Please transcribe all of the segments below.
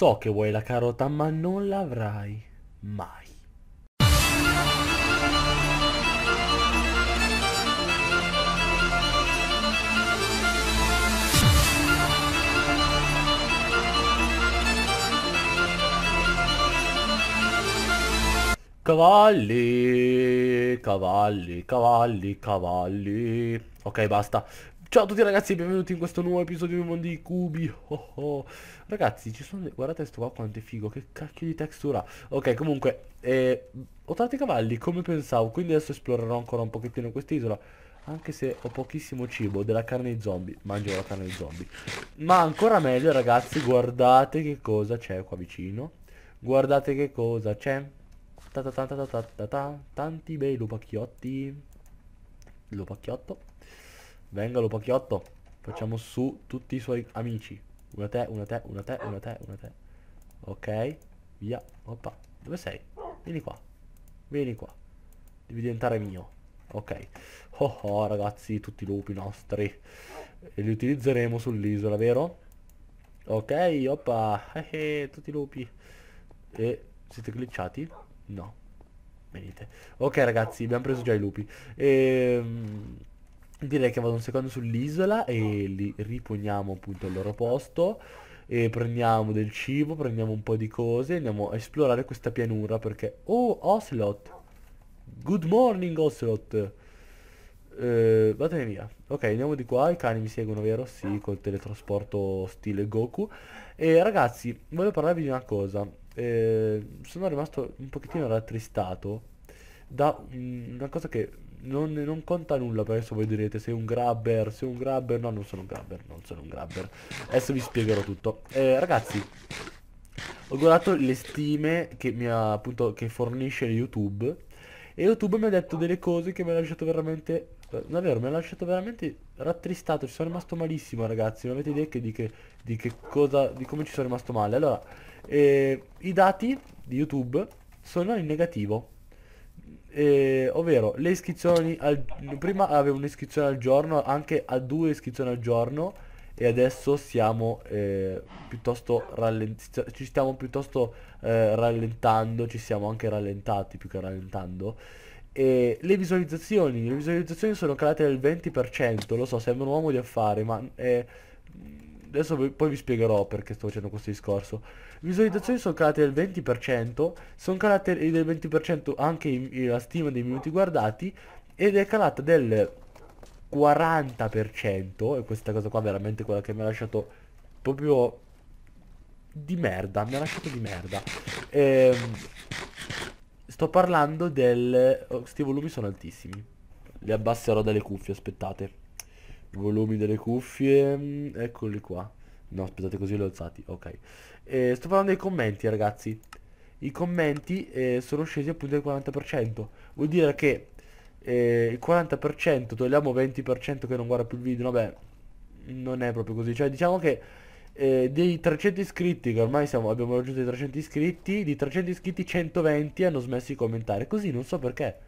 So che vuoi la carota, ma non l'avrai mai. Cavalli, cavalli, cavalli, cavalli. Ok, basta. Ciao a tutti ragazzi e benvenuti in questo nuovo episodio di Mondi di Cubi oh, oh. Ragazzi ci sono... guardate sto qua quanto è figo Che cacchio di textura Ok comunque eh, Ho tanti cavalli come pensavo Quindi adesso esplorerò ancora un pochettino quest'isola Anche se ho pochissimo cibo Della carne di zombie Mangio la carne di zombie Ma ancora meglio ragazzi Guardate che cosa c'è qua vicino Guardate che cosa c'è Tanti bei lupacchiotti Lupacchiotto Venga Lupacchiotto Facciamo su tutti i suoi amici. Una te, una te, una te, una te, una te. Ok. Via. Oppa. Dove sei? Vieni qua. Vieni qua. Devi diventare mio. Ok. Oh oh ragazzi, tutti i lupi nostri. E li utilizzeremo sull'isola, vero? Ok, oppa. Eh, eh, tutti i lupi. E siete glitchati? No. Venite. Ok ragazzi, abbiamo preso già i lupi. Ehm... Direi che vado un secondo sull'isola e li riponiamo appunto al loro posto e prendiamo del cibo, prendiamo un po' di cose andiamo a esplorare questa pianura perché... Oh, Ocelot! Good morning, Ocelot! Eh, vattene via. Ok, andiamo di qua, i cani mi seguono, vero? Sì, col teletrasporto stile Goku. E ragazzi, voglio parlarvi di una cosa. Eh, sono rimasto un pochettino rattristato da una cosa che non, non, conta nulla per adesso voi direte se un grabber, se un grabber, no non sono un grabber, non sono un grabber. Adesso vi spiegherò tutto. Eh, ragazzi, ho guardato le stime che, mi ha, appunto, che fornisce YouTube e YouTube mi ha detto delle cose che mi ha lasciato veramente davvero mi ha lasciato veramente rattristato ci sono rimasto malissimo ragazzi non avete idea che di, che, di che cosa di come ci sono rimasto male allora eh, i dati di youtube sono in negativo eh, ovvero le iscrizioni al, prima avevo un'iscrizione al giorno anche a due iscrizioni al giorno e adesso siamo eh, piuttosto rallentati ci stiamo piuttosto eh, rallentando ci siamo anche rallentati più che rallentando e le visualizzazioni le visualizzazioni sono calate del 20% lo so sembra un uomo di affari ma eh, adesso poi vi spiegherò perché sto facendo questo discorso. Visualizzazioni sono calate del 20%, sono calate del 20% anche in, in, la stima dei minuti guardati ed è calata del 40% e questa cosa qua veramente quella che mi ha lasciato proprio di merda, mi ha lasciato di merda. Ehm, sto parlando del... Oh, questi volumi sono altissimi. Li abbasserò dalle cuffie, aspettate volumi delle cuffie, mm, eccoli qua. No, aspettate così li ho alzati, ok. Eh, sto parlando dei commenti, ragazzi. I commenti eh, sono scesi appunto del 40%. Vuol dire che eh, il 40%, togliamo 20% che non guarda più il video, vabbè, non è proprio così. Cioè, diciamo che eh, dei 300 iscritti, che ormai siamo, abbiamo raggiunto i 300 iscritti, di 300 iscritti 120 hanno smesso di commentare. Così, non so perché.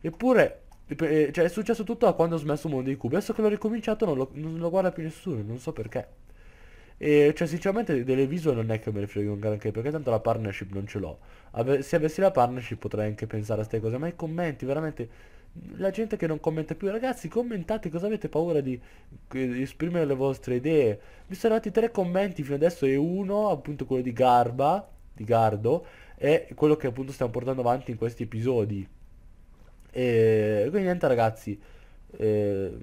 Eppure eh, cioè è successo tutto da quando ho smesso Mondo di Cubo. Adesso che l'ho ricominciato non lo, non lo, guarda più nessuno, non so perché. E cioè sinceramente delle visual non è che me ne frega un granché perché tanto la partnership non ce l'ho. Ave se avessi la partnership potrei anche pensare a queste cose, ma i commenti veramente... La gente che non commenta più, ragazzi commentate cosa avete paura di, di esprimere le vostre idee. Mi sono arrivati tre commenti fino adesso e uno appunto quello di Garba, di Gardo, è quello che appunto stiamo portando avanti in questi episodi e quindi niente ragazzi, eh,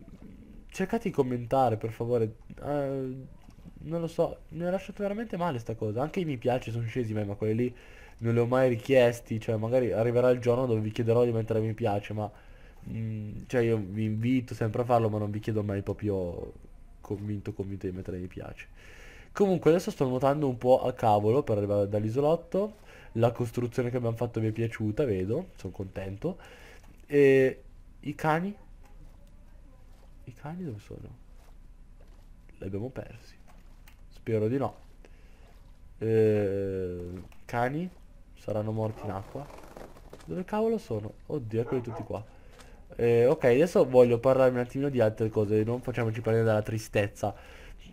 cercate di commentare per favore. Uh, non lo so, mi ha lasciato veramente male sta cosa. Anche i mi piace sono scesi, ma quelli lì non li ho mai richiesti. Cioè, magari arriverà il giorno dove vi chiederò di mettere mi piace, ma... Mm, cioè, io vi invito sempre a farlo, ma non vi chiedo mai proprio convinto, convinto di mettere mi piace. Comunque, adesso sto nuotando un po' a cavolo per arrivare dall'isolotto. La costruzione che abbiamo fatto vi è piaciuta, vedo, sono contento. E i cani? I cani dove sono? Li abbiamo persi. Spero di no. E, cani saranno morti in acqua. Dove cavolo sono? Oddio, eccoli tutti qua. Eh, ok, adesso voglio parlarvi un attimino di altre cose, non facciamoci prendere dalla tristezza.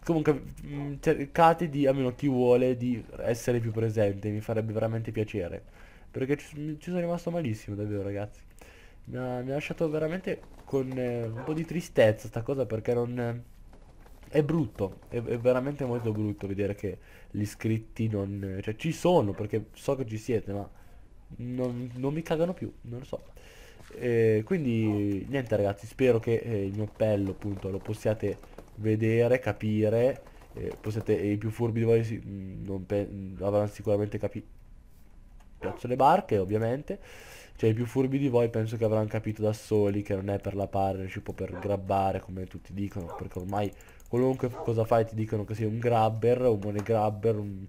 Comunque, mm, cercate di, almeno chi vuole, di essere più presente, mi farebbe veramente piacere. Perché ci, ci sono rimasto malissimo, davvero ragazzi mi ha, mi ha lasciato veramente con eh, un po' di tristezza sta cosa perché non... Eh, è brutto, è, è, veramente molto brutto vedere che gli iscritti non... Cioè ci sono perché so che ci siete ma non, non mi cagano più, non lo so. Eh, quindi niente ragazzi, spero che eh, il mio appello appunto lo possiate vedere, capire. Eh, possiate, i più furbi di voi si, non avranno sicuramente capito. Piazzo le barche ovviamente. Cioè i più furbi di voi penso che avranno capito da soli che non è per la partnership o per grabbare come tutti dicono, perché ormai qualunque cosa fai ti dicono che sei un grabber, un buone grabber, un,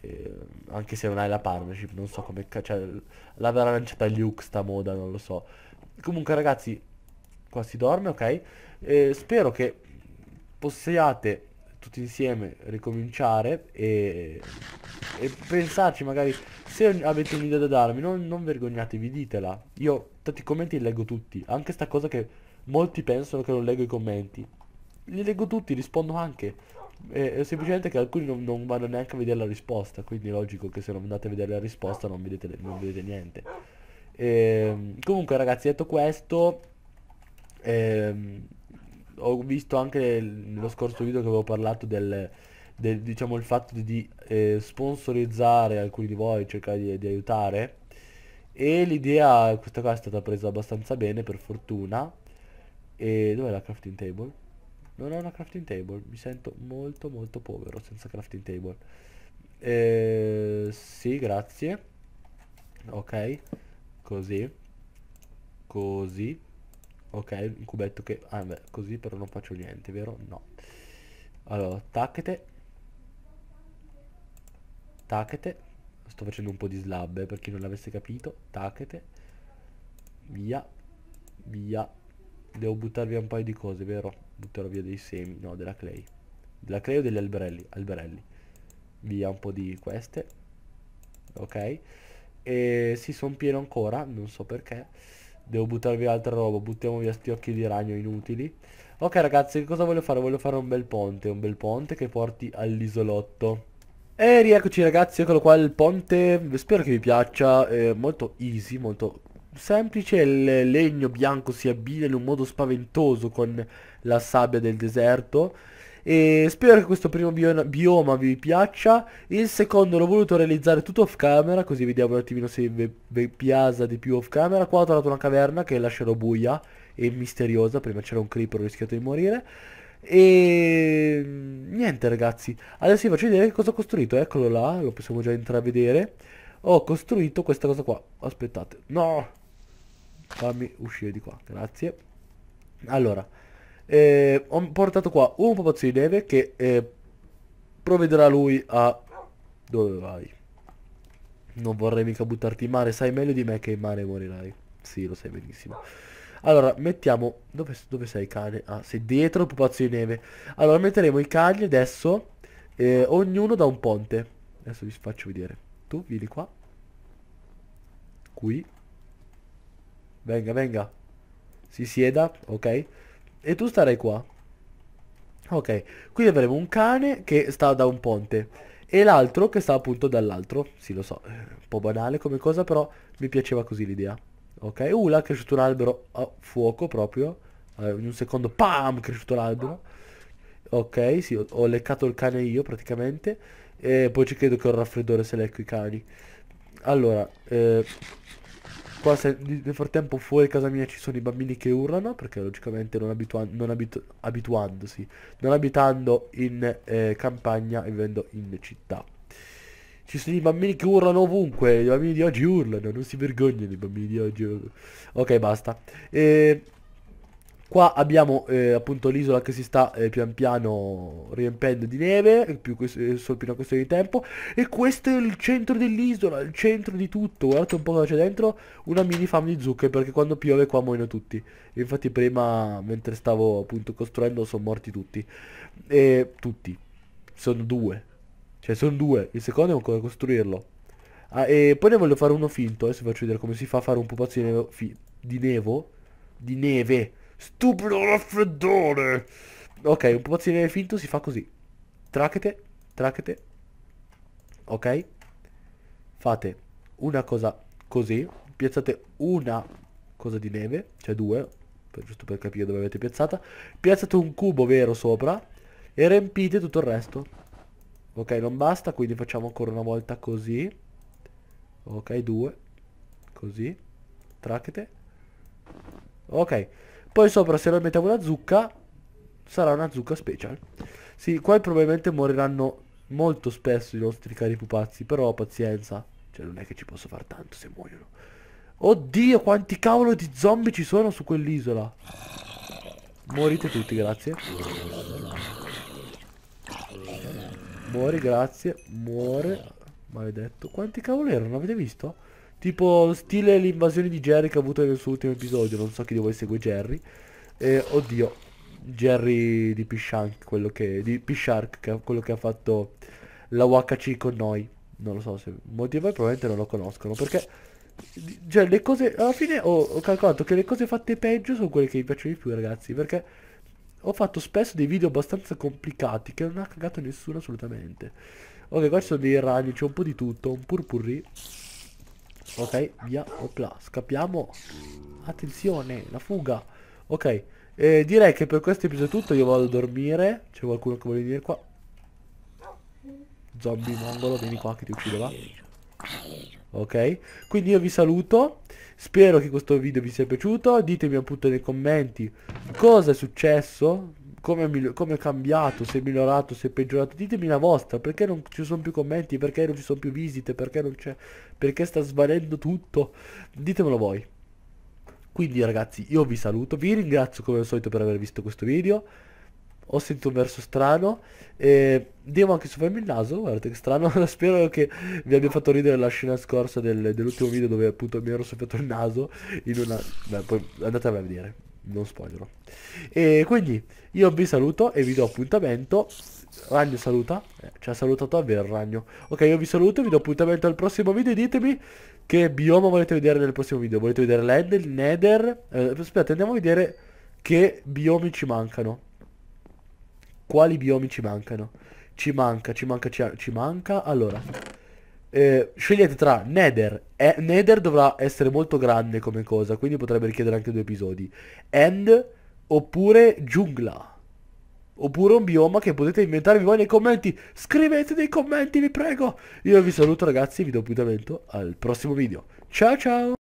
eh, anche se non hai la partnership, non so come... Cioè, l'avrà lanciata Luke sta moda, non lo so. Comunque ragazzi, qua si dorme, ok? Eh, spero che possiate tutti insieme ricominciare e, e pensarci magari se avete un'idea da darmi non, non, vergognatevi ditela io tanti commenti li leggo tutti anche sta cosa che molti pensano che non leggo i commenti li leggo tutti rispondo anche e, e semplicemente che alcuni non, non, vanno neanche a vedere la risposta quindi è logico che se non andate a vedere la risposta non vedete, non vedete niente e, ehm, comunque ragazzi detto questo ehm, ho visto anche nello scorso video che avevo parlato del, del diciamo il fatto di, di eh, sponsorizzare alcuni di voi, cercare di, di aiutare e l'idea questa qua è stata presa abbastanza bene per fortuna e dov'è la crafting table? Non ho una crafting table, mi sento molto molto povero senza crafting table. Eh, sì, grazie. Ok, così, così, ok il cubetto che ah beh così però non faccio niente vero no allora tacchete tacchete sto facendo un po' di slab eh, per chi non l'avesse capito tacchete via via devo buttare via un paio di cose vero butterò via dei semi no della clay della clay o degli alberelli alberelli via un po' di queste ok e si sono pieno ancora non so perché Devo buttare via altra roba, buttiamo via sti occhi di ragno inutili. Ok ragazzi, che cosa voglio fare? Voglio fare un bel ponte, un bel ponte che porti all'isolotto. E rieccoci ragazzi, eccolo qua il ponte, spero che vi piaccia, è molto easy, molto semplice, il legno bianco si abbina in un modo spaventoso con la sabbia del deserto e spero che questo primo bioma vi piaccia il secondo l'ho voluto realizzare tutto off camera così vediamo un attimino se vi piazza di più off camera qua ho trovato una caverna che lascerò buia e misteriosa prima c'era un creeper ho rischiato di morire e mm, niente ragazzi adesso vi faccio vedere che cosa ho costruito eccolo là lo possiamo già intravedere ho costruito questa cosa qua aspettate no fammi uscire di qua grazie allora eh, ho portato qua un pupazzo di neve che eh, provvederà lui a... Dove vai? Non vorrei mica buttarti in mare, sai meglio di me che in mare morirai. Sì, lo sai benissimo. Allora, mettiamo... Dove, dove sei cane? Ah, sei dietro il pupazzo di neve. Allora, metteremo i cani adesso, eh, ognuno da un ponte. Adesso vi faccio vedere. Tu vieni qua. Qui. Venga, venga. Si sieda, ok. E tu starai qua. Ok, quindi avremo un cane che sta da un ponte e l'altro che sta appunto dall'altro. Sì, lo so, un po' banale come cosa, però mi piaceva così l'idea. Ok, Ula è cresciuto un albero a fuoco proprio. Allora, eh, in un secondo, pam, è cresciuto l'albero. Ok, sì, ho, ho, leccato il cane io praticamente. E poi ci credo che ho il raffreddore se lecco i cani. Allora, eh, Qua se, nel frattempo fuori casa mia ci sono i bambini che urlano perché logicamente non, abitua non abitu abituandosi, non abitando in eh, campagna e vivendo in città. Ci sono i bambini che urlano ovunque, i bambini di oggi urlano, non si vergognano i bambini di oggi. Ok, basta. E... Qua abbiamo eh, appunto l'isola che si sta eh, pian piano riempendo di neve, più eh, solo più una questione di tempo. E questo è il centro dell'isola, il centro di tutto. Guardate un po' cosa c'è dentro, una mini fam di zucche, perché quando piove qua muoiono tutti. Infatti prima, mentre stavo appunto costruendo, sono morti tutti. E tutti. Sono due. Cioè sono due, il secondo è ancora costruirlo. Ah, e poi ne voglio fare uno finto, adesso vi faccio vedere come si fa a fare un pupazzo di nevo... Di nevo? Di neve Stupido raffreddore! Ok, un pupazzinere finto si fa così. Trachete, trachete. Ok? Fate una cosa così. Piazzate una cosa di neve, cioè due, per, giusto per capire dove avete piazzata. Piazzate un cubo vero sopra e riempite tutto il resto. Ok, non basta, quindi facciamo ancora una volta così. Ok, due. Così. Trachete. Ok. Poi sopra se noi mettiamo una zucca sarà una zucca special. Sì, qua probabilmente moriranno molto spesso i nostri cari pupazzi, però pazienza. Cioè non è che ci posso far tanto se muoiono. Oddio, quanti cavolo di zombie ci sono su quell'isola. Morite tutti, grazie. Muori, grazie. Muore. Maledetto. Quanti cavolo erano? Avete visto? Tipo stile l'invasione di Jerry che ha avuto nel suo ultimo episodio, non so chi di voi segue Jerry. Eh, oddio, Jerry di Pishank, quello che. di Pishark, che, quello che ha fatto la WHC con noi. Non lo so se. Molti di voi probabilmente non lo conoscono perché. Cioè le cose. Alla fine ho, ho calcolato che le cose fatte peggio sono quelle che mi piacciono di più, ragazzi, perché ho fatto spesso dei video abbastanza complicati che non ha cagato nessuno assolutamente. Ok, qua ci sono dei ragni, c'è un po' di tutto, un purpurri. Ok, via, opla, scappiamo. Attenzione, la fuga. Ok, eh, direi che per questo episodio è tutto, io vado a dormire. C'è qualcuno che vuole venire qua? Zombie mongolo, vieni qua che ti uccido, va. Ok, quindi io vi saluto. Spero che questo video vi sia piaciuto. Ditemi appunto nei commenti cosa è successo come, come è cambiato, se è migliorato, se è peggiorato, ditemi la vostra, perché non ci sono più commenti, perché non ci sono più visite, perché non c'è, perché sta svanendo tutto, ditemelo voi. Quindi ragazzi io vi saluto, vi ringrazio come al solito per aver visto questo video, ho sentito un verso strano e devo anche soffermi il naso, guardate che strano, spero che vi abbia fatto ridere la scena scorsa del, dell'ultimo video dove appunto mi ero soffiato il naso in una... Beh, poi andate a vedere non spoilerò. E quindi io vi saluto e vi do appuntamento. Ragno saluta. Eh, ci ha salutato davvero ragno. Ok, io vi saluto e vi do appuntamento al prossimo video. Ditemi che bioma volete vedere nel prossimo video. Volete vedere l'End, il Nether? Eh, aspetta, andiamo a vedere che biomi ci mancano. Quali biomi ci mancano? Ci manca, ci manca, ci, ci manca. Allora. Eh, scegliete tra Nether. Eh, Nether dovrà essere molto grande come cosa, quindi potrebbe richiedere anche due episodi. End oppure giungla. Oppure un bioma che potete inventarvi voi nei commenti. Scrivete nei commenti, vi prego. Io vi saluto ragazzi, vi do appuntamento al prossimo video. Ciao ciao!